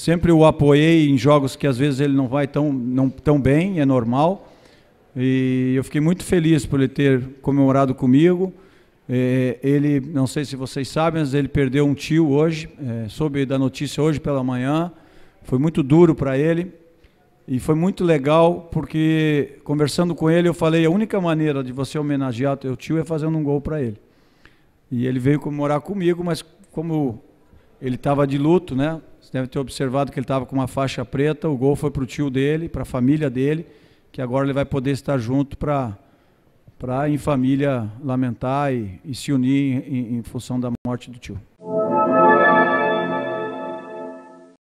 Sempre o apoiei em jogos que às vezes ele não vai tão, não, tão bem, é normal. E eu fiquei muito feliz por ele ter comemorado comigo. É, ele, não sei se vocês sabem, mas ele perdeu um tio hoje, é, soube da notícia hoje pela manhã. Foi muito duro para ele. E foi muito legal, porque conversando com ele, eu falei: a única maneira de você homenagear teu tio é fazendo um gol para ele. E ele veio comemorar comigo, mas como ele estava de luto, né? Você deve ter observado que ele estava com uma faixa preta. O gol foi para o tio dele, para a família dele, que agora ele vai poder estar junto para para em família lamentar e, e se unir em, em função da morte do tio.